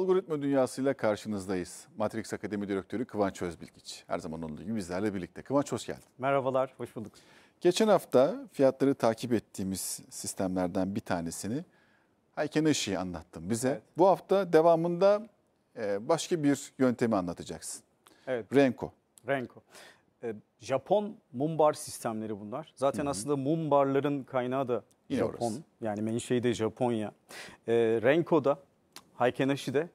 Algoritma dünyasıyla karşınızdayız. Matrix Akademi Direktörü Kıvanç Özbilgiç. Her zaman onun gibi bizlerle birlikte. Kıvanç hoş geldin. Merhabalar, hoş bulduk. Geçen hafta fiyatları takip ettiğimiz sistemlerden bir tanesini Hayken Işık'ı anlattın bize. Evet. Bu hafta devamında e, başka bir yöntemi anlatacaksın. Evet. Renko. Renko. E, Japon mumbar sistemleri bunlar. Zaten Hı-hı. aslında mumbarların kaynağı da Yine Japon. Orası. Yani menşei de Japonya. E, Renko'da Haykenashi de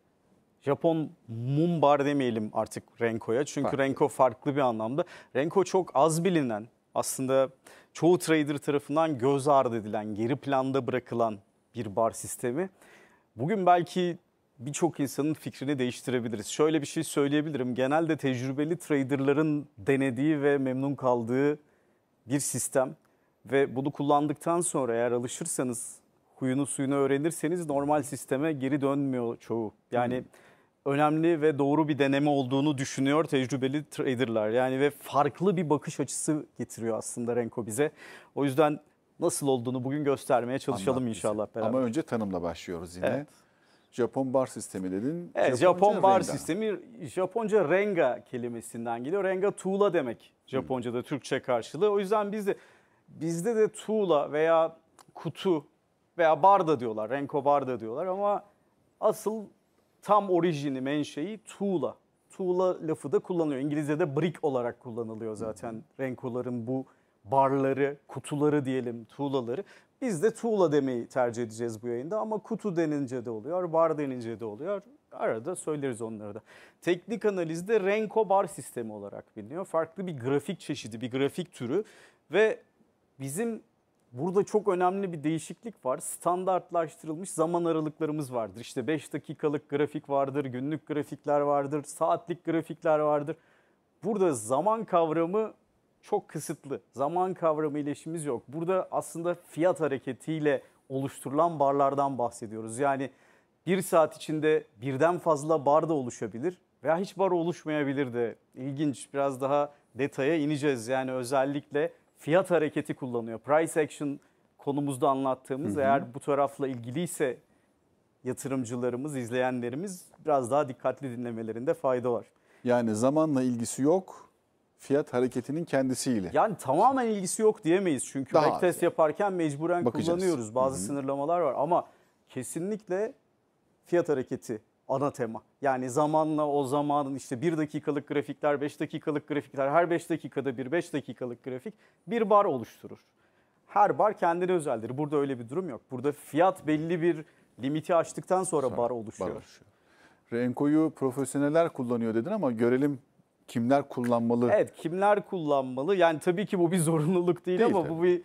Japon mumbar demeyelim artık Renko'ya. Çünkü farklı. Renko farklı bir anlamda. Renko çok az bilinen aslında çoğu trader tarafından göz ardı edilen, geri planda bırakılan bir bar sistemi. Bugün belki birçok insanın fikrini değiştirebiliriz. Şöyle bir şey söyleyebilirim. Genelde tecrübeli traderların denediği ve memnun kaldığı bir sistem ve bunu kullandıktan sonra eğer alışırsanız, huyunu suyunu öğrenirseniz normal sisteme geri dönmüyor çoğu. Yani hmm önemli ve doğru bir deneme olduğunu düşünüyor tecrübeli traderlar. Yani ve farklı bir bakış açısı getiriyor aslında Renko bize. O yüzden nasıl olduğunu bugün göstermeye çalışalım Anlat inşallah bize. beraber. Ama önce tanımla başlıyoruz yine. Evet. Japon bar sistemi dedin. Evet, Japonca Japon bar renga. sistemi Japonca renga kelimesinden geliyor. Renga tuğla demek Japonca'da hmm. Türkçe karşılığı. O yüzden bizde bizde de tuğla veya kutu veya bar da diyorlar. Renko bar da diyorlar ama asıl tam orijini, menşei tuğla. Tuğla lafı da kullanılıyor. İngilizce'de brick olarak kullanılıyor zaten renkoların bu barları, kutuları diyelim, tuğlaları. Biz de tuğla demeyi tercih edeceğiz bu yayında ama kutu denince de oluyor, bar denince de oluyor. Arada söyleriz onları da. Teknik analizde Renko bar sistemi olarak biliniyor. Farklı bir grafik çeşidi, bir grafik türü ve bizim Burada çok önemli bir değişiklik var. Standartlaştırılmış zaman aralıklarımız vardır. İşte 5 dakikalık grafik vardır, günlük grafikler vardır, saatlik grafikler vardır. Burada zaman kavramı çok kısıtlı. Zaman kavramı ile işimiz yok. Burada aslında fiyat hareketiyle oluşturulan barlardan bahsediyoruz. Yani bir saat içinde birden fazla bar da oluşabilir veya hiç bar oluşmayabilir de. İlginç biraz daha detaya ineceğiz yani özellikle fiyat hareketi kullanıyor. Price action konumuzda anlattığımız hı hı. eğer bu tarafla ilgiliyse yatırımcılarımız, izleyenlerimiz biraz daha dikkatli dinlemelerinde fayda var. Yani zamanla ilgisi yok, fiyat hareketinin kendisiyle. Yani tamamen ilgisi yok diyemeyiz çünkü daha backtest yani. yaparken mecburen Bakacağız. kullanıyoruz. Bazı Hı-hı. sınırlamalar var ama kesinlikle fiyat hareketi ana tema. Yani zamanla o zamanın işte bir dakikalık grafikler, 5 dakikalık grafikler, her 5 dakikada bir 5 dakikalık grafik bir bar oluşturur. Her bar kendine özeldir. Burada öyle bir durum yok. Burada fiyat belli bir limiti aştıktan sonra, sonra bar oluşuyor. Bar oluşuyor. Renko'yu profesyoneller kullanıyor dedin ama görelim kimler kullanmalı? Evet kimler kullanmalı? Yani tabii ki bu bir zorunluluk değil, değil ama tabii. bu bir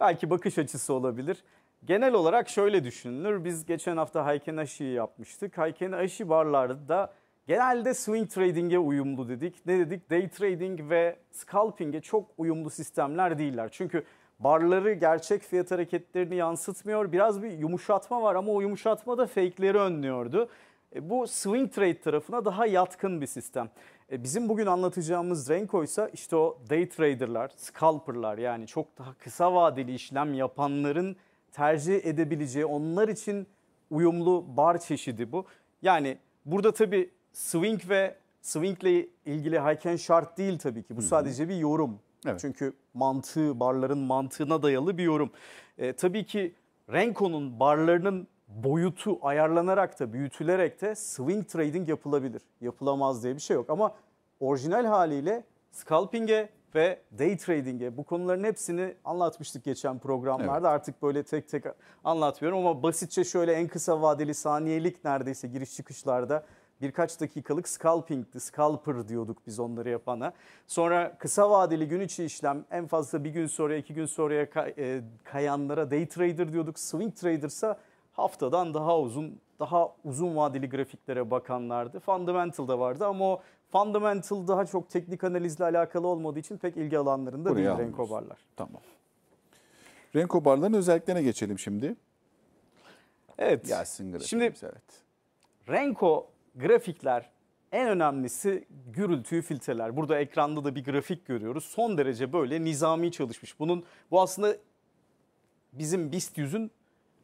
belki bakış açısı olabilir. Genel olarak şöyle düşünülür. Biz geçen hafta Hayken Aşı'yı yapmıştık. Hayken Aşı barlarda genelde swing trading'e uyumlu dedik. Ne dedik? Day trading ve scalping'e çok uyumlu sistemler değiller. Çünkü barları gerçek fiyat hareketlerini yansıtmıyor. Biraz bir yumuşatma var ama o yumuşatma da fake'leri önlüyordu. E, bu swing trade tarafına daha yatkın bir sistem. E, bizim bugün anlatacağımız Renko ise işte o day traderlar, scalperlar yani çok daha kısa vadeli işlem yapanların tercih edebileceği onlar için uyumlu bar çeşidi bu. Yani burada tabii swing ve swingle ilgili hayken şart değil tabii ki. Bu sadece bir yorum. Evet. Çünkü mantığı, barların mantığına dayalı bir yorum. E, tabii ki Renko'nun barlarının boyutu ayarlanarak da büyütülerek de swing trading yapılabilir. Yapılamaz diye bir şey yok ama orijinal haliyle scalping'e ve day trading'e bu konuların hepsini anlatmıştık geçen programlarda. Evet. Artık böyle tek tek anlatmıyorum ama basitçe şöyle en kısa vadeli saniyelik neredeyse giriş çıkışlarda birkaç dakikalık scalping'ti. Scalper diyorduk biz onları yapana. Sonra kısa vadeli gün içi işlem en fazla bir gün sonra iki gün sonraya e, kayanlara day trader diyorduk. Swing trader'sa haftadan daha uzun daha uzun vadeli grafiklere bakanlardı. Fundamental da vardı ama o Fundamental daha çok teknik analizle alakalı olmadığı için pek ilgi alanlarında Buraya değil alıyoruz. renkobarlar. Tamam. Renkobarların özelliklerine geçelim şimdi. Evet. Gelsin grafiğimiz. Şimdi evet. Renko grafikler en önemlisi gürültüyü filtreler. Burada ekranda da bir grafik görüyoruz. Son derece böyle nizami çalışmış. Bunun bu aslında bizim BIST 100'ün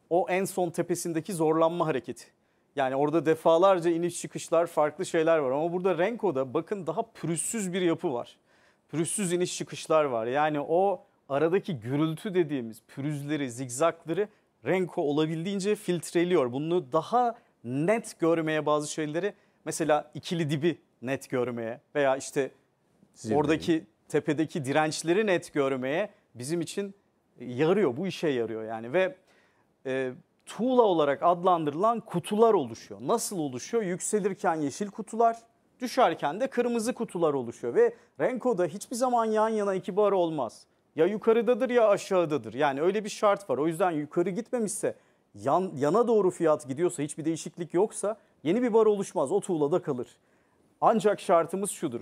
o en son tepesindeki zorlanma hareketi. Yani orada defalarca iniş çıkışlar farklı şeyler var ama burada Renko'da bakın daha pürüzsüz bir yapı var. Pürüzsüz iniş çıkışlar var. Yani o aradaki gürültü dediğimiz pürüzleri, zigzakları Renko olabildiğince filtreliyor. Bunu daha net görmeye bazı şeyleri mesela ikili dibi net görmeye veya işte Zirveyi. oradaki tepedeki dirençleri net görmeye bizim için yarıyor. Bu işe yarıyor yani ve e, tuğla olarak adlandırılan kutular oluşuyor. Nasıl oluşuyor? Yükselirken yeşil kutular, düşerken de kırmızı kutular oluşuyor ve renk koda hiçbir zaman yan yana iki bar olmaz. Ya yukarıdadır ya aşağıdadır. Yani öyle bir şart var. O yüzden yukarı gitmemişse yan, yana doğru fiyat gidiyorsa hiçbir değişiklik yoksa yeni bir bar oluşmaz. O tuğlada kalır. Ancak şartımız şudur.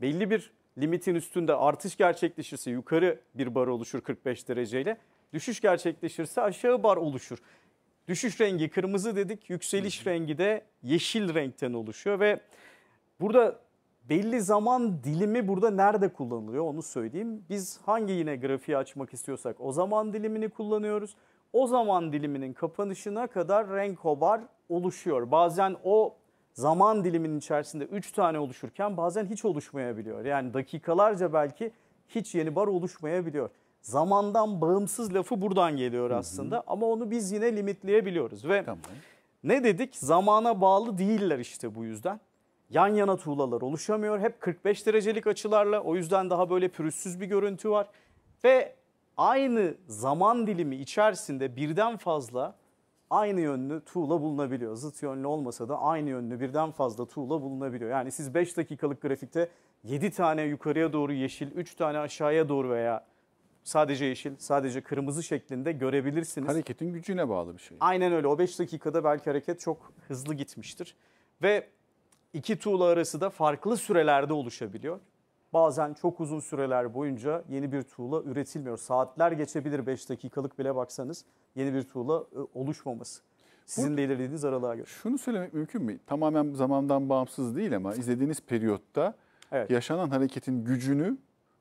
Belli bir limitin üstünde artış gerçekleşirse yukarı bir bar oluşur 45 dereceyle. Düşüş gerçekleşirse aşağı bar oluşur. Düşüş rengi kırmızı dedik, yükseliş rengi de yeşil renkten oluşuyor ve burada belli zaman dilimi burada nerede kullanılıyor onu söyleyeyim. Biz hangi yine grafiği açmak istiyorsak o zaman dilimini kullanıyoruz. O zaman diliminin kapanışına kadar renk hobar oluşuyor. Bazen o zaman diliminin içerisinde 3 tane oluşurken bazen hiç oluşmayabiliyor. Yani dakikalarca belki hiç yeni bar oluşmayabiliyor zamandan bağımsız lafı buradan geliyor aslında. Hı hı. Ama onu biz yine limitleyebiliyoruz ve tamam. ne dedik? Zamana bağlı değiller işte bu yüzden. Yan yana tuğlalar oluşamıyor. Hep 45 derecelik açılarla o yüzden daha böyle pürüzsüz bir görüntü var. Ve aynı zaman dilimi içerisinde birden fazla aynı yönlü tuğla bulunabiliyor. Zıt yönlü olmasa da aynı yönlü birden fazla tuğla bulunabiliyor. Yani siz 5 dakikalık grafikte 7 tane yukarıya doğru yeşil, 3 tane aşağıya doğru veya sadece yeşil, sadece kırmızı şeklinde görebilirsiniz. Hareketin gücüne bağlı bir şey. Aynen öyle. O 5 dakikada belki hareket çok hızlı gitmiştir. Ve iki tuğla arası da farklı sürelerde oluşabiliyor. Bazen çok uzun süreler boyunca yeni bir tuğla üretilmiyor. Saatler geçebilir 5 dakikalık bile baksanız yeni bir tuğla e, oluşmaması. Sizin belirlediğiniz aralığa göre. Şunu söylemek mümkün mü? Tamamen zamandan bağımsız değil ama izlediğiniz periyotta evet. yaşanan hareketin gücünü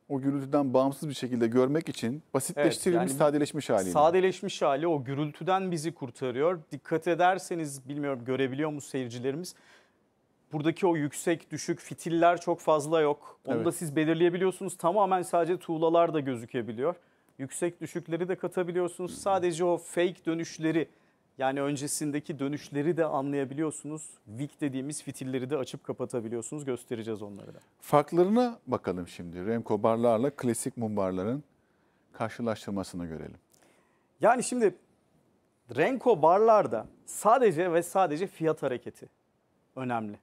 o gürültüden bağımsız bir şekilde görmek için basitleştirilmiş, evet, yani sadeleşmiş hali. Sadeleşmiş hali o gürültüden bizi kurtarıyor. Dikkat ederseniz bilmiyorum görebiliyor mu seyircilerimiz? Buradaki o yüksek düşük fitiller çok fazla yok. Onu evet. da siz belirleyebiliyorsunuz. Tamamen sadece tuğlalar da gözükebiliyor. Yüksek düşükleri de katabiliyorsunuz. Sadece o fake dönüşleri yani öncesindeki dönüşleri de anlayabiliyorsunuz. Wick dediğimiz fitilleri de açıp kapatabiliyorsunuz. Göstereceğiz onları da. Farklarına bakalım şimdi. Remco barlarla klasik mumbarların karşılaştırmasını görelim. Yani şimdi Renko barlarda sadece ve sadece fiyat hareketi önemli.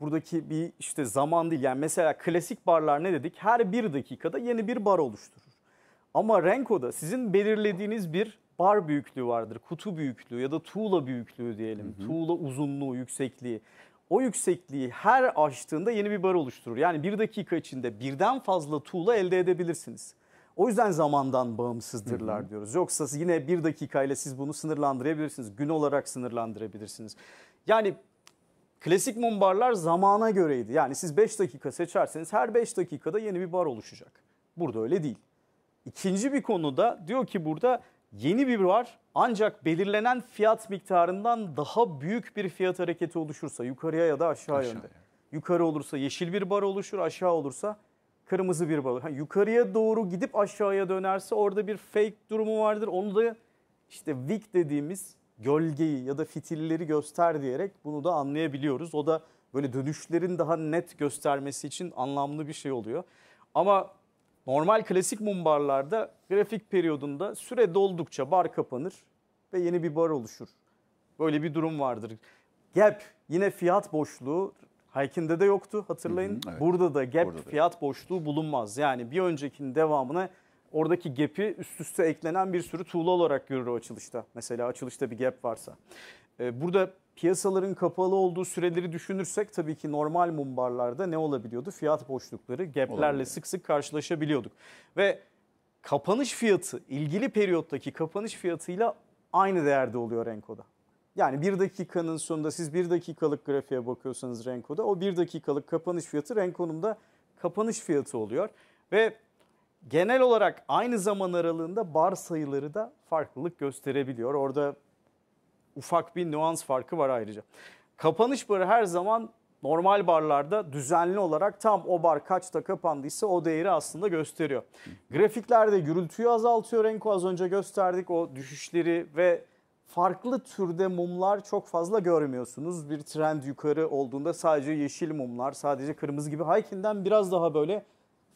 Buradaki bir işte zaman değil. Yani mesela klasik barlar ne dedik? Her bir dakikada yeni bir bar oluşturur. Ama Renko'da sizin belirlediğiniz bir bar büyüklüğü vardır, kutu büyüklüğü ya da tuğla büyüklüğü diyelim. Hı hı. Tuğla uzunluğu, yüksekliği. O yüksekliği her açtığında yeni bir bar oluşturur. Yani bir dakika içinde birden fazla tuğla elde edebilirsiniz. O yüzden zamandan bağımsızdırlar hı hı. diyoruz. Yoksa yine bir dakikayla siz bunu sınırlandırabilirsiniz. Gün olarak sınırlandırabilirsiniz. Yani klasik mumbarlar zamana göreydi. Yani siz 5 dakika seçerseniz her 5 dakikada yeni bir bar oluşacak. Burada öyle değil. İkinci bir konuda diyor ki burada Yeni bir var ancak belirlenen fiyat miktarından daha büyük bir fiyat hareketi oluşursa yukarıya ya da aşağı, aşağı yönde. Yukarı olursa yeşil bir bar oluşur, aşağı olursa kırmızı bir bar olur. yukarıya doğru gidip aşağıya dönerse orada bir fake durumu vardır. Onu da işte wick dediğimiz gölgeyi ya da fitilleri göster diyerek bunu da anlayabiliyoruz. O da böyle dönüşlerin daha net göstermesi için anlamlı bir şey oluyor. Ama Normal klasik mumbarlarda grafik periyodunda süre doldukça bar kapanır ve yeni bir bar oluşur. Böyle bir durum vardır. Gap yine fiyat boşluğu Haykin'de de yoktu hatırlayın. Hı hı, evet. Burada da gap Burada da. fiyat boşluğu bulunmaz. Yani bir öncekinin devamına oradaki gap'i üst üste eklenen bir sürü tuğla olarak görür o açılışta. Mesela açılışta bir gap varsa. Ee, burada Piyasaların kapalı olduğu süreleri düşünürsek tabii ki normal mumbarlarda ne olabiliyordu? Fiyat boşlukları, gaplerle Olabilir. sık sık karşılaşabiliyorduk. Ve kapanış fiyatı, ilgili periyottaki kapanış fiyatıyla aynı değerde oluyor Renko'da. Yani bir dakikanın sonunda siz bir dakikalık grafiğe bakıyorsanız Renko'da o bir dakikalık kapanış fiyatı Renko'nun da kapanış fiyatı oluyor. Ve genel olarak aynı zaman aralığında bar sayıları da farklılık gösterebiliyor. Orada Ufak bir nüans farkı var ayrıca. Kapanış barı her zaman normal barlarda düzenli olarak tam o bar kaçta kapandıysa o değeri aslında gösteriyor. Grafiklerde gürültüyü azaltıyor Renko az önce gösterdik o düşüşleri ve farklı türde mumlar çok fazla görmüyorsunuz. Bir trend yukarı olduğunda sadece yeşil mumlar, sadece kırmızı gibi Haykin'den biraz daha böyle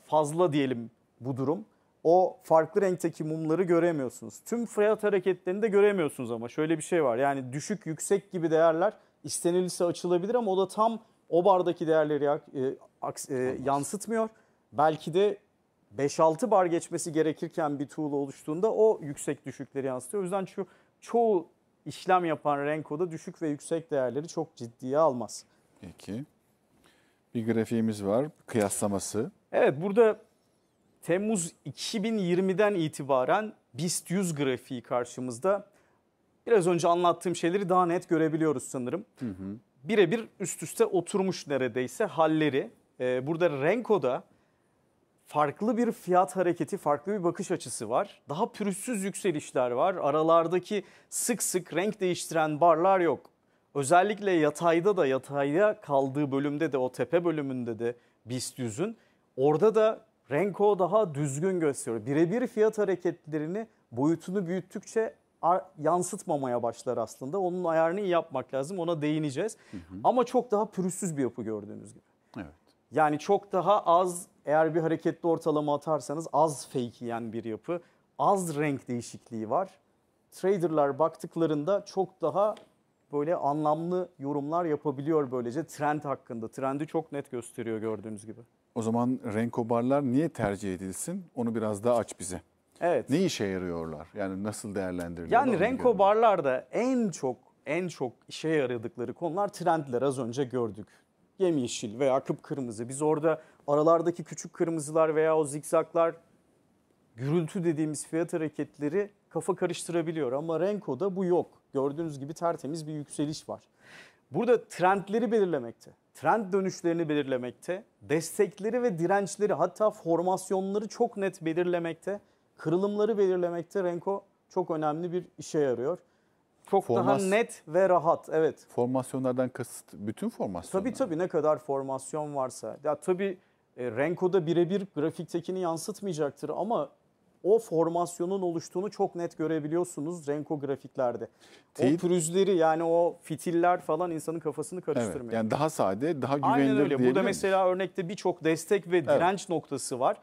fazla diyelim bu durum o farklı renkteki mumları göremiyorsunuz. Tüm fiyat hareketlerini de göremiyorsunuz ama şöyle bir şey var. Yani düşük yüksek gibi değerler istenilirse açılabilir ama o da tam o bardaki değerleri e, aks, e, yansıtmıyor. Belki de 5-6 bar geçmesi gerekirken bir tuğla oluştuğunda o yüksek düşükleri yansıtıyor. O yüzden şu çoğu işlem yapan Renko'da düşük ve yüksek değerleri çok ciddiye almaz. Peki. Bir grafiğimiz var. Kıyaslaması. Evet burada Temmuz 2020'den itibaren BIST 100 grafiği karşımızda. Biraz önce anlattığım şeyleri daha net görebiliyoruz sanırım. Birebir üst üste oturmuş neredeyse halleri. Ee, burada Renko'da farklı bir fiyat hareketi, farklı bir bakış açısı var. Daha pürüzsüz yükselişler var. Aralardaki sık sık renk değiştiren barlar yok. Özellikle yatayda da yatayda kaldığı bölümde de o tepe bölümünde de BIST 100'ün orada da Renko daha düzgün gösteriyor. Birebir fiyat hareketlerini boyutunu büyüttükçe yansıtmamaya başlar aslında. Onun ayarını iyi yapmak lazım. Ona değineceğiz. Hı hı. Ama çok daha pürüzsüz bir yapı gördüğünüz gibi. Evet. Yani çok daha az eğer bir hareketli ortalama atarsanız az fake yiyen bir yapı. Az renk değişikliği var. Traderlar baktıklarında çok daha böyle anlamlı yorumlar yapabiliyor böylece trend hakkında. Trendi çok net gösteriyor gördüğünüz gibi. O zaman renkobarlar niye tercih edilsin? Onu biraz daha aç bize. Evet. Ne işe yarıyorlar? Yani nasıl değerlendiriliyorlar? Yani renkobarlarda en çok en çok işe yaradıkları konular trendler az önce gördük. Yemyeşil veya kıpkırmızı. Biz orada aralardaki küçük kırmızılar veya o zikzaklar gürültü dediğimiz fiyat hareketleri kafa karıştırabiliyor ama Renko'da bu yok. Gördüğünüz gibi tertemiz bir yükseliş var. Burada trendleri belirlemekte, trend dönüşlerini belirlemekte, destekleri ve dirençleri hatta formasyonları çok net belirlemekte, kırılımları belirlemekte Renko çok önemli bir işe yarıyor. Çok Formas... daha net ve rahat evet. Formasyonlardan kasıt bütün formasyonlar. Tabii tabii ne kadar formasyon varsa. Ya tabii e, Renko'da birebir grafiktekini yansıtmayacaktır ama o formasyonun oluştuğunu çok net görebiliyorsunuz Renko grafiklerde. Teyit, o pürüzleri yani o fitiller falan insanın kafasını karıştırmıyor. Evet, yani daha sade, daha güvenilir Aynen öyle. Burada mesela örnekte birçok destek ve direnç evet. noktası var.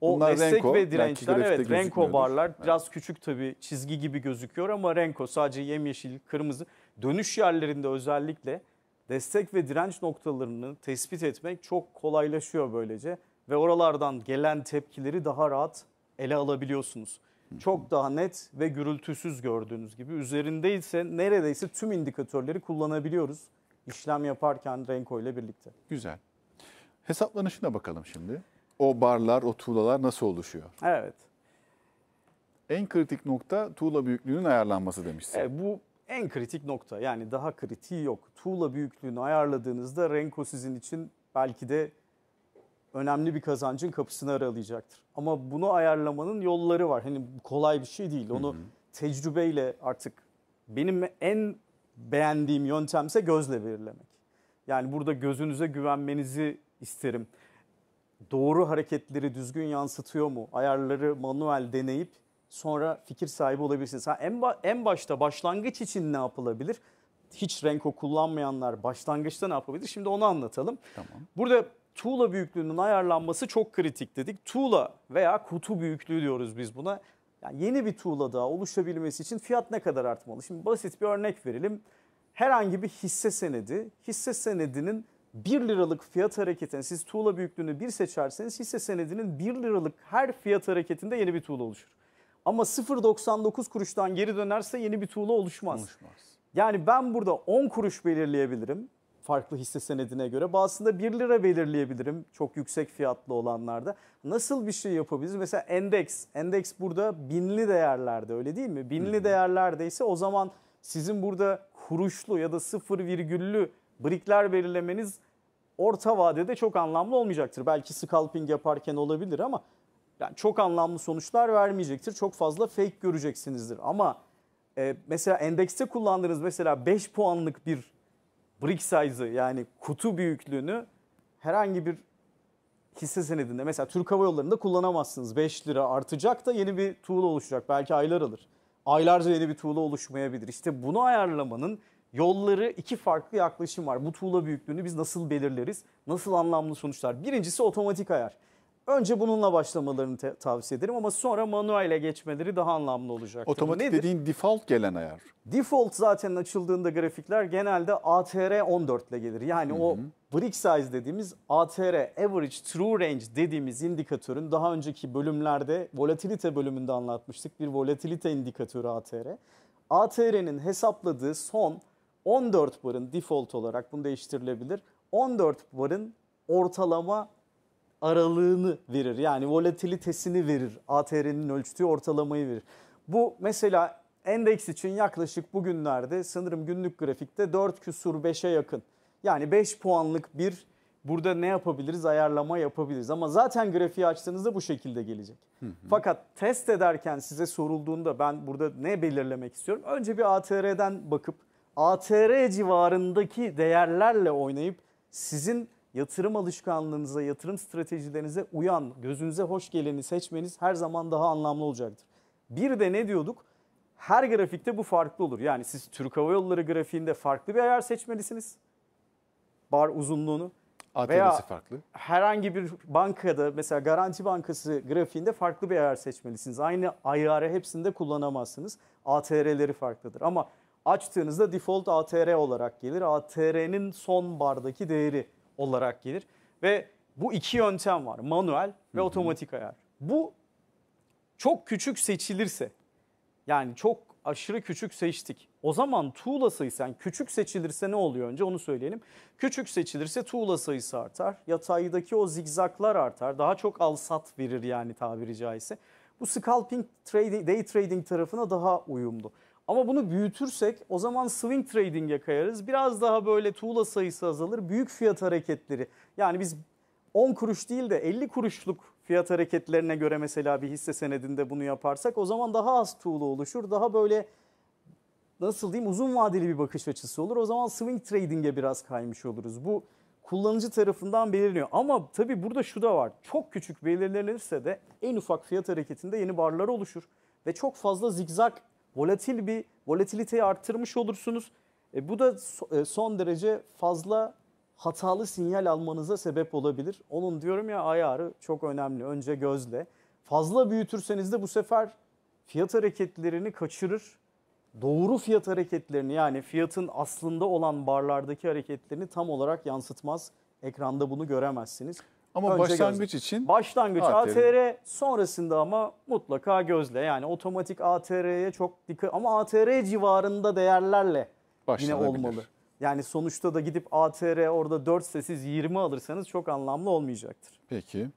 O Bunlar destek Renko, ve dirençler evet Renko barlar evet. biraz küçük tabii çizgi gibi gözüküyor ama Renko sadece yemyeşil, kırmızı. Dönüş yerlerinde özellikle destek ve direnç noktalarını tespit etmek çok kolaylaşıyor böylece ve oralardan gelen tepkileri daha rahat ele alabiliyorsunuz. Çok daha net ve gürültüsüz gördüğünüz gibi üzerindeyse neredeyse tüm indikatörleri kullanabiliyoruz işlem yaparken Renko ile birlikte. Güzel. Hesaplanışına bakalım şimdi. O barlar, o tuğlalar nasıl oluşuyor? Evet. En kritik nokta tuğla büyüklüğünün ayarlanması demişsin. E, bu en kritik nokta. Yani daha kritiği yok. Tuğla büyüklüğünü ayarladığınızda Renko sizin için belki de önemli bir kazancın kapısını aralayacaktır. Ama bunu ayarlamanın yolları var. Hani kolay bir şey değil. Onu hı hı. tecrübeyle artık benim en beğendiğim yöntemse gözle belirlemek. Yani burada gözünüze güvenmenizi isterim. Doğru hareketleri düzgün yansıtıyor mu? Ayarları manuel deneyip sonra fikir sahibi olabilirsiniz. Ha, en, ba- en başta başlangıç için ne yapılabilir? Hiç renko kullanmayanlar başlangıçta ne yapabilir? Şimdi onu anlatalım. Tamam. Burada tuğla büyüklüğünün ayarlanması çok kritik dedik. Tuğla veya kutu büyüklüğü diyoruz biz buna. Yani yeni bir tuğla daha oluşabilmesi için fiyat ne kadar artmalı? Şimdi basit bir örnek verelim. Herhangi bir hisse senedi, hisse senedinin 1 liralık fiyat hareketini siz tuğla büyüklüğünü bir seçerseniz hisse senedinin 1 liralık her fiyat hareketinde yeni bir tuğla oluşur. Ama 0.99 kuruştan geri dönerse yeni bir tuğla oluşmaz. oluşmaz. Yani ben burada 10 kuruş belirleyebilirim farklı hisse senedine göre. Bazısında 1 lira belirleyebilirim çok yüksek fiyatlı olanlarda. Nasıl bir şey yapabiliriz? Mesela endeks. Endeks burada binli değerlerde öyle değil mi? Binli hmm. değerlerde o zaman sizin burada kuruşlu ya da sıfır virgüllü brikler belirlemeniz orta vadede çok anlamlı olmayacaktır. Belki scalping yaparken olabilir ama yani çok anlamlı sonuçlar vermeyecektir. Çok fazla fake göreceksinizdir. Ama e, mesela endekste kullandığınız mesela 5 puanlık bir brick size'ı yani kutu büyüklüğünü herhangi bir hisse senedinde mesela Türk Hava Yolları'nda kullanamazsınız. 5 lira artacak da yeni bir tuğla oluşacak. Belki aylar alır. Aylarca yeni bir tuğla oluşmayabilir. İşte bunu ayarlamanın yolları iki farklı yaklaşım var. Bu tuğla büyüklüğünü biz nasıl belirleriz? Nasıl anlamlı sonuçlar? Birincisi otomatik ayar. Önce bununla başlamalarını tavsiye ederim ama sonra manuele geçmeleri daha anlamlı olacak. Otomatik Nedir? dediğin default gelen ayar. Default zaten açıldığında grafikler genelde ATR 14 ile gelir. Yani Hı-hı. o brick size dediğimiz ATR average true range dediğimiz indikatörün daha önceki bölümlerde volatilite bölümünde anlatmıştık. Bir volatilite indikatörü ATR. ATR'nin hesapladığı son 14 barın default olarak bunu değiştirilebilir. 14 barın ortalama aralığını verir. Yani volatilitesini verir. ATR'nin ölçtüğü ortalamayı verir. Bu mesela endeks için yaklaşık bugünlerde sanırım günlük grafikte 4 küsur 5'e yakın. Yani 5 puanlık bir burada ne yapabiliriz? Ayarlama yapabiliriz. Ama zaten grafiği açtığınızda bu şekilde gelecek. Hı hı. Fakat test ederken size sorulduğunda ben burada ne belirlemek istiyorum? Önce bir ATR'den bakıp ATR civarındaki değerlerle oynayıp sizin yatırım alışkanlığınıza, yatırım stratejilerinize uyan, gözünüze hoş geleni seçmeniz her zaman daha anlamlı olacaktır. Bir de ne diyorduk? Her grafikte bu farklı olur. Yani siz Türk Hava Yolları grafiğinde farklı bir ayar seçmelisiniz. Bar uzunluğunu. ATV'si veya farklı. herhangi bir bankada mesela Garanti Bankası grafiğinde farklı bir ayar seçmelisiniz. Aynı ayarı hepsinde kullanamazsınız. ATR'leri farklıdır ama açtığınızda default ATR olarak gelir. ATR'nin son bardaki değeri olarak gelir. Ve bu iki yöntem var. Manuel ve Hı-hı. otomatik ayar. Bu çok küçük seçilirse yani çok aşırı küçük seçtik. O zaman tuğla sayısı yani küçük seçilirse ne oluyor önce onu söyleyelim. Küçük seçilirse tuğla sayısı artar. Yataydaki o zigzaklar artar. Daha çok al sat verir yani tabiri caizse. Bu scalping trading, day trading tarafına daha uyumlu. Ama bunu büyütürsek o zaman swing trading'e kayarız. Biraz daha böyle tuğla sayısı azalır. Büyük fiyat hareketleri. Yani biz 10 kuruş değil de 50 kuruşluk fiyat hareketlerine göre mesela bir hisse senedinde bunu yaparsak o zaman daha az tuğla oluşur. Daha böyle nasıl diyeyim uzun vadeli bir bakış açısı olur. O zaman swing trading'e biraz kaymış oluruz. Bu kullanıcı tarafından belirleniyor. Ama tabii burada şu da var. Çok küçük belirlenirse de en ufak fiyat hareketinde yeni barlar oluşur ve çok fazla zigzag volatil bir volatiliteyi arttırmış olursunuz. E, bu da e, son derece fazla hatalı sinyal almanıza sebep olabilir. Onun diyorum ya ayarı çok önemli. Önce gözle. Fazla büyütürseniz de bu sefer fiyat hareketlerini kaçırır. Doğru fiyat hareketlerini yani fiyatın aslında olan barlardaki hareketlerini tam olarak yansıtmaz. Ekranda bunu göremezsiniz. Ama Önce başlangıç gözle. için başlangıç ATR. ATR sonrasında ama mutlaka gözle. Yani otomatik ATR'ye çok dikkat ama ATR civarında değerlerle yine olmalı. Yani sonuçta da gidip ATR orada 4 sesiz 20 alırsanız çok anlamlı olmayacaktır. Peki.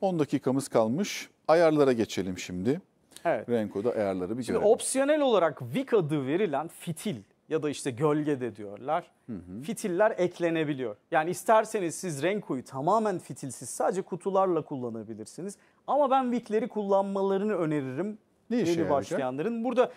10 dakikamız kalmış. Ayarlara geçelim şimdi. Evet. Renko'da ayarları bir Şimdi görelim. opsiyonel olarak VIC adı verilen fitil ya da işte gölgede diyorlar. Hı hı. Fitiller eklenebiliyor. Yani isterseniz siz renk Renko'yu tamamen fitilsiz sadece kutularla kullanabilirsiniz. Ama ben Wick'leri kullanmalarını öneririm. Ne işe Yeni başlayanların. Burada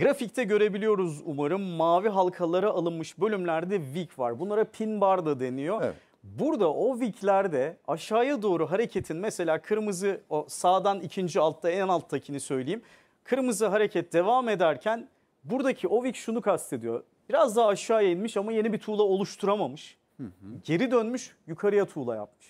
grafikte görebiliyoruz umarım mavi halkalara alınmış bölümlerde wick var. Bunlara pin bar da deniyor. Evet. Burada o wiklerde aşağıya doğru hareketin mesela kırmızı o sağdan ikinci altta en alttakini söyleyeyim. Kırmızı hareket devam ederken Buradaki Ovik şunu kastediyor. Biraz daha aşağıya inmiş ama yeni bir tuğla oluşturamamış. Hı hı. Geri dönmüş, yukarıya tuğla yapmış.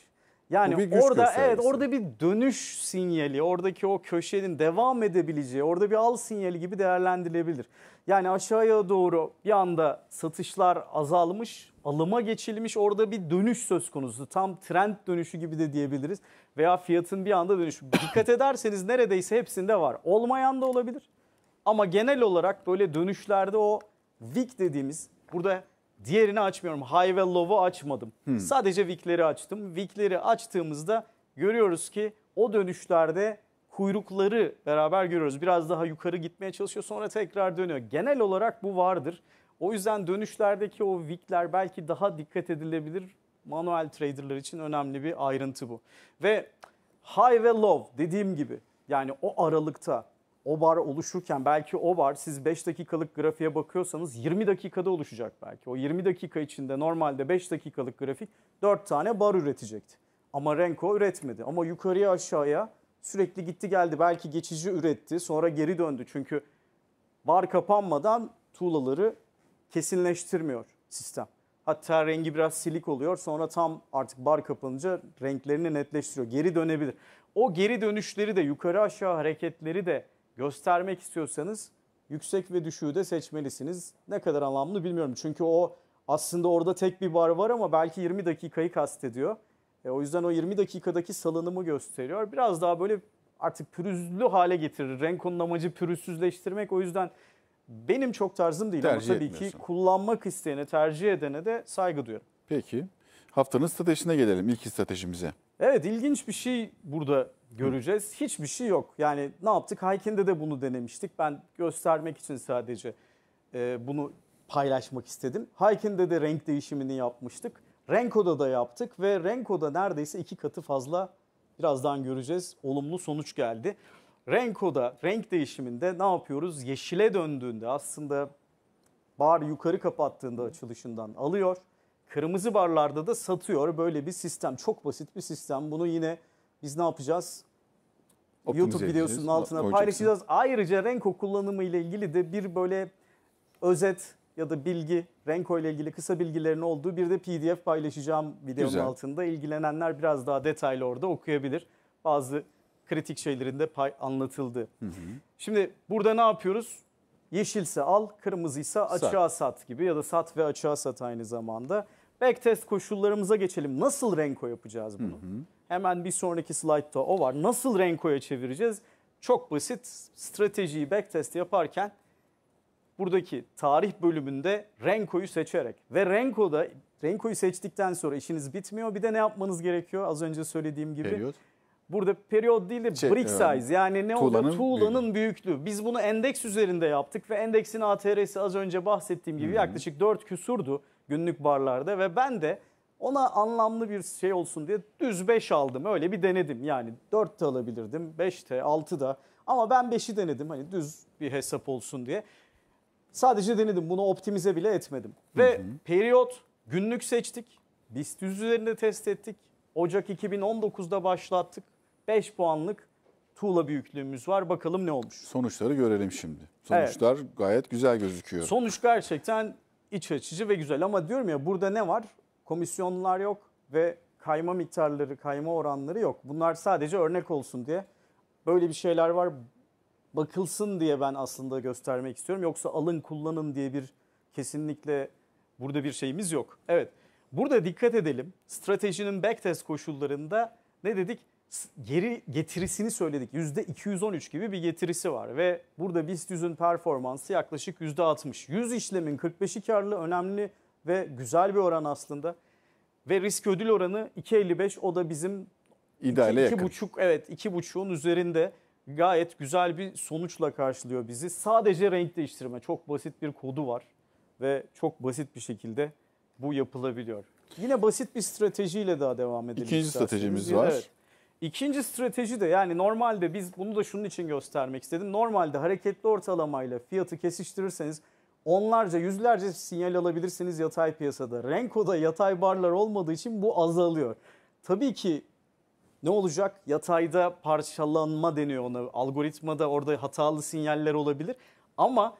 Yani orada evet orada bir dönüş sinyali, oradaki o köşenin devam edebileceği, orada bir al sinyali gibi değerlendirilebilir. Yani aşağıya doğru bir anda satışlar azalmış, alıma geçilmiş, orada bir dönüş söz konusu. Tam trend dönüşü gibi de diyebiliriz veya fiyatın bir anda dönüşü. Dikkat ederseniz neredeyse hepsinde var. Olmayan da olabilir. Ama genel olarak böyle dönüşlerde o wick dediğimiz burada diğerini açmıyorum. High ve low'u açmadım. Hmm. Sadece wickleri açtım. Wickleri açtığımızda görüyoruz ki o dönüşlerde kuyrukları beraber görüyoruz. Biraz daha yukarı gitmeye çalışıyor sonra tekrar dönüyor. Genel olarak bu vardır. O yüzden dönüşlerdeki o wickler belki daha dikkat edilebilir. Manuel traderlar için önemli bir ayrıntı bu. Ve high ve low dediğim gibi yani o aralıkta o bar oluşurken belki o bar siz 5 dakikalık grafiğe bakıyorsanız 20 dakikada oluşacak belki. O 20 dakika içinde normalde 5 dakikalık grafik 4 tane bar üretecekti. Ama Renko üretmedi. Ama yukarıya aşağıya sürekli gitti geldi. Belki geçici üretti sonra geri döndü. Çünkü bar kapanmadan tuğlaları kesinleştirmiyor sistem. Hatta rengi biraz silik oluyor. Sonra tam artık bar kapanınca renklerini netleştiriyor. Geri dönebilir. O geri dönüşleri de yukarı aşağı hareketleri de göstermek istiyorsanız yüksek ve düşüğü de seçmelisiniz. Ne kadar anlamlı bilmiyorum. Çünkü o aslında orada tek bir bar var ama belki 20 dakikayı kastediyor. E, o yüzden o 20 dakikadaki salınımı gösteriyor. Biraz daha böyle artık pürüzlü hale getirir. Renk onun amacı pürüzsüzleştirmek. O yüzden benim çok tarzım değil tercih ama tabii ki kullanmak isteyene, tercih edene de saygı duyuyorum. Peki. Haftanın stratejisine gelelim. ilk stratejimize. Evet ilginç bir şey burada göreceğiz. Hı. Hiçbir şey yok. Yani ne yaptık? Haykin'de de bunu denemiştik. Ben göstermek için sadece e, bunu paylaşmak istedim. Haykin'de de renk değişimini yapmıştık. Renko'da da yaptık ve Renko'da neredeyse iki katı fazla birazdan göreceğiz. Olumlu sonuç geldi. Renko'da renk değişiminde ne yapıyoruz? Yeşile döndüğünde aslında bar yukarı kapattığında açılışından alıyor. Kırmızı barlarda da satıyor. Böyle bir sistem. Çok basit bir sistem. Bunu yine biz ne yapacağız? YouTube videosunun altına paylaşacağız. Ayrıca Renko kullanımı ile ilgili de bir böyle özet ya da bilgi, Renko ile ilgili kısa bilgilerin olduğu bir de PDF paylaşacağım videonun Güzel. altında. İlgilenenler biraz daha detaylı orada okuyabilir. Bazı kritik şeylerin de pay anlatıldı. Hı hı. Şimdi burada ne yapıyoruz? Yeşilse al, kırmızıysa açığa sat. sat gibi ya da sat ve açığa sat aynı zamanda. Backtest koşullarımıza geçelim. Nasıl Renko yapacağız bunu? Hı hı. Hemen bir sonraki slaytta o var. Nasıl Renko'ya çevireceğiz? Çok basit stratejiyi backtest yaparken buradaki tarih bölümünde Renko'yu seçerek ve Renko'da Renko'yu seçtikten sonra işiniz bitmiyor. Bir de ne yapmanız gerekiyor? Az önce söylediğim gibi. Periyot. Burada periyot değil de şey, brick e, size yani ne oldu? Tuğlanın büyüklüğü. büyüklüğü. Biz bunu endeks üzerinde yaptık ve endeksin ATR'si az önce bahsettiğim gibi Hı-hı. yaklaşık 4 küsurdu günlük barlarda ve ben de ona anlamlı bir şey olsun diye düz 5 aldım. Öyle bir denedim. Yani 4 de alabilirdim. 5 de 6 da. Ama ben 5'i denedim. Hani düz bir hesap olsun diye. Sadece denedim. Bunu optimize bile etmedim. Ve hı hı. periyot günlük seçtik. BIST 100 üzerinde test ettik. Ocak 2019'da başlattık. 5 puanlık tuğla büyüklüğümüz var. Bakalım ne olmuş. Sonuçları görelim şimdi. Sonuçlar evet. gayet güzel gözüküyor. Sonuç gerçekten iç açıcı ve güzel ama diyorum ya burada ne var? komisyonlar yok ve kayma miktarları, kayma oranları yok. Bunlar sadece örnek olsun diye böyle bir şeyler var bakılsın diye ben aslında göstermek istiyorum. Yoksa alın kullanın diye bir kesinlikle burada bir şeyimiz yok. Evet burada dikkat edelim stratejinin backtest koşullarında ne dedik? Geri getirisini söyledik. %213 gibi bir getirisi var ve burada BIST 100'ün performansı yaklaşık %60. 100 işlemin 45'i karlı önemli ve güzel bir oran aslında. Ve risk ödül oranı 2.55 o da bizim İdeale iki, iki buçuk evet iki buçuğun üzerinde gayet güzel bir sonuçla karşılıyor bizi. Sadece renk değiştirme çok basit bir kodu var ve çok basit bir şekilde bu yapılabiliyor. Yine basit bir stratejiyle daha devam edelim. İkinci isterseniz. stratejimiz var. Evet. İkinci strateji de yani normalde biz bunu da şunun için göstermek istedim. Normalde hareketli ortalamayla fiyatı kesiştirirseniz onlarca yüzlerce sinyal alabilirsiniz yatay piyasada. Renko'da yatay barlar olmadığı için bu azalıyor. Tabii ki ne olacak? Yatayda parçalanma deniyor ona. Algoritmada orada hatalı sinyaller olabilir. Ama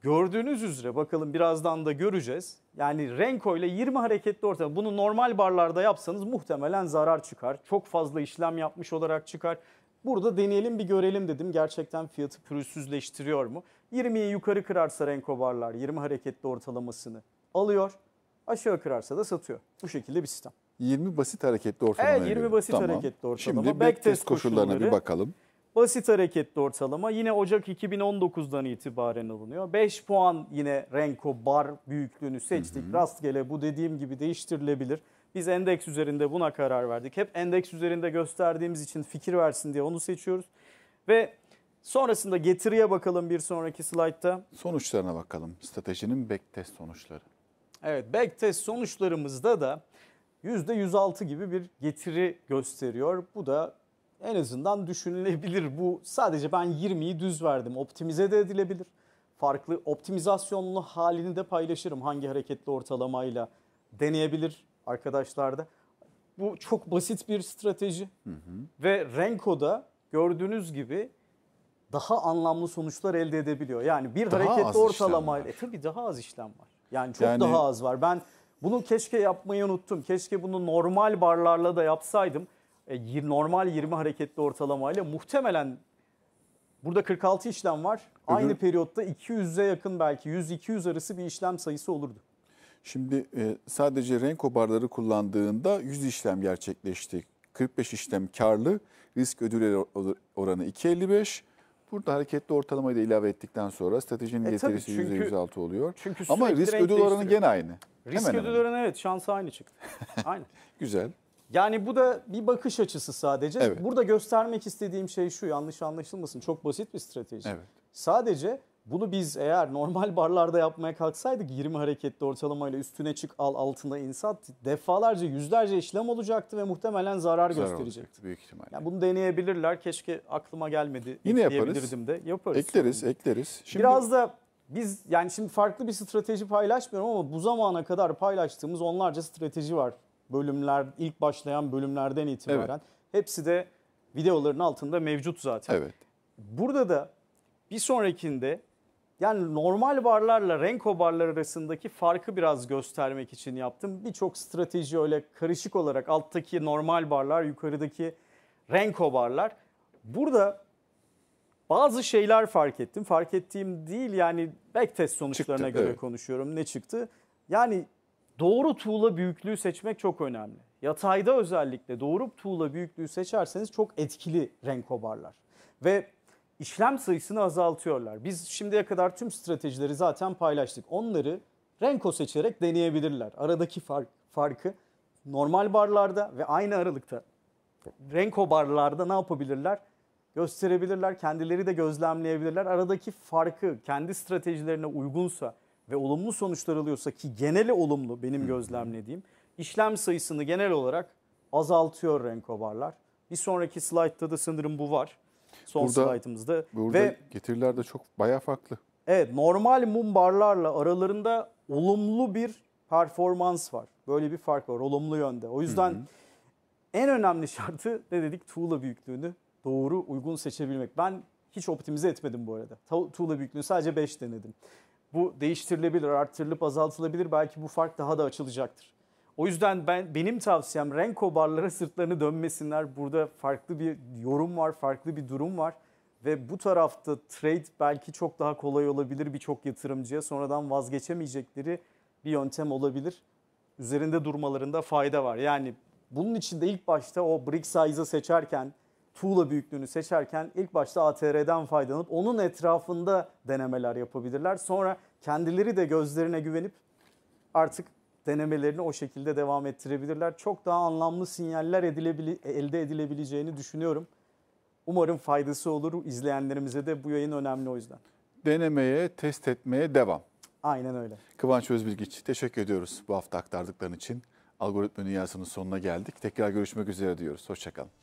gördüğünüz üzere bakalım birazdan da göreceğiz. Yani Renko ile 20 hareketli ortam. Bunu normal barlarda yapsanız muhtemelen zarar çıkar. Çok fazla işlem yapmış olarak çıkar. Burada deneyelim bir görelim dedim. Gerçekten fiyatı pürüzsüzleştiriyor mu? 20'yi yukarı kırarsa Renkobarlar 20 hareketli ortalamasını alıyor. Aşağı kırarsa da satıyor. Bu şekilde bir sistem. 20 basit hareketli ortalama. Evet 20 basit tamam. hareketli ortalama. Şimdi backtest koşullarına bir bakalım. Basit hareketli ortalama yine Ocak 2019'dan itibaren alınıyor. 5 puan yine Renko bar büyüklüğünü seçtik. Hı hı. Rastgele bu dediğim gibi değiştirilebilir. Biz endeks üzerinde buna karar verdik. Hep endeks üzerinde gösterdiğimiz için fikir versin diye onu seçiyoruz. Ve sonrasında getiriye bakalım bir sonraki slaytta. Sonuçlarına bakalım. Stratejinin backtest sonuçları. Evet backtest sonuçlarımızda da %106 gibi bir getiri gösteriyor. Bu da en azından düşünülebilir. Bu sadece ben 20'yi düz verdim. Optimize de edilebilir. Farklı optimizasyonlu halini de paylaşırım hangi hareketli ortalamayla deneyebilir arkadaşlarda. Bu çok basit bir strateji hı hı. ve Renko'da gördüğünüz gibi daha anlamlı sonuçlar elde edebiliyor. Yani bir daha harekette ortalama e, tabii daha az işlem var. Yani çok yani... daha az var. Ben bunu keşke yapmayı unuttum. Keşke bunu normal barlarla da yapsaydım. E, normal 20 hareketli ortalamayla muhtemelen burada 46 işlem var. Öbür... Aynı periyotta 200'e yakın belki 100-200 arası bir işlem sayısı olurdu. Şimdi e, sadece renko barları kullandığında 100 işlem gerçekleşti. 45 işlem karlı, risk ödül oranı 2.55. Burada hareketli ortalamayı da ilave ettikten sonra stratejinin e, getirisi çünkü, %106 oluyor. Çünkü Ama risk ödül oranı gene aynı. Risk Hemen ödül oranı evet şansı aynı çıktı. aynı. Güzel. Yani bu da bir bakış açısı sadece. Evet. Burada göstermek istediğim şey şu yanlış anlaşılmasın. Çok basit bir strateji. Evet. Sadece bunu biz eğer normal barlarda yapmaya kalksaydık 20 hareketli ortalamayla üstüne çık al altında insat defalarca yüzlerce işlem olacaktı ve muhtemelen zarar, zarar gösterecekti. Büyük ihtimalle. Yani bunu deneyebilirler. Keşke aklıma gelmedi. Yine yaparız. de yaparız. Ekleriz, şimdi. ekleriz. Şimdi... Biraz da biz yani şimdi farklı bir strateji paylaşmıyorum ama bu zamana kadar paylaştığımız onlarca strateji var. Bölümler ilk başlayan bölümlerden itibaren evet. hepsi de videoların altında mevcut zaten. Evet. Burada da bir sonrakinde yani normal barlarla Renko barlar arasındaki farkı biraz göstermek için yaptım. Birçok strateji öyle karışık olarak alttaki normal barlar, yukarıdaki Renko barlar. Burada bazı şeyler fark ettim. Fark ettiğim değil yani backtest sonuçlarına çıktı, göre evet. konuşuyorum. Ne çıktı? Yani doğru tuğla büyüklüğü seçmek çok önemli. Yatayda özellikle doğru tuğla büyüklüğü seçerseniz çok etkili renk kobarlar. Ve işlem sayısını azaltıyorlar. Biz şimdiye kadar tüm stratejileri zaten paylaştık. Onları Renko seçerek deneyebilirler. Aradaki fark, farkı normal barlarda ve aynı aralıkta Renko barlarda ne yapabilirler? Gösterebilirler, kendileri de gözlemleyebilirler. Aradaki farkı kendi stratejilerine uygunsa ve olumlu sonuçlar alıyorsa ki geneli olumlu benim gözlemlediğim işlem sayısını genel olarak azaltıyor Renko barlar. Bir sonraki slaytta da sanırım bu var. Son burada, slaytımızda. Burada Ve, getiriler de çok bayağı farklı. Evet normal mum barlarla aralarında olumlu bir performans var. Böyle bir fark var olumlu yönde. O yüzden hı hı. en önemli şartı ne dedik? Tuğla büyüklüğünü doğru uygun seçebilmek. Ben hiç optimize etmedim bu arada. Tuğla büyüklüğünü sadece 5 denedim. Bu değiştirilebilir, arttırılıp azaltılabilir. Belki bu fark daha da açılacaktır. O yüzden ben benim tavsiyem Renko barlara sırtlarını dönmesinler. Burada farklı bir yorum var, farklı bir durum var. Ve bu tarafta trade belki çok daha kolay olabilir birçok yatırımcıya. Sonradan vazgeçemeyecekleri bir yöntem olabilir. Üzerinde durmalarında fayda var. Yani bunun için de ilk başta o brick size'ı seçerken, tuğla büyüklüğünü seçerken ilk başta ATR'den faydalanıp onun etrafında denemeler yapabilirler. Sonra kendileri de gözlerine güvenip artık denemelerini o şekilde devam ettirebilirler. Çok daha anlamlı sinyaller edilebili elde edilebileceğini düşünüyorum. Umarım faydası olur. izleyenlerimize de bu yayın önemli o yüzden. Denemeye, test etmeye devam. Aynen öyle. Kıvanç Özbilgiç teşekkür ediyoruz bu hafta aktardıkların için. Algoritma dünyasının sonuna geldik. Tekrar görüşmek üzere diyoruz. Hoşçakalın.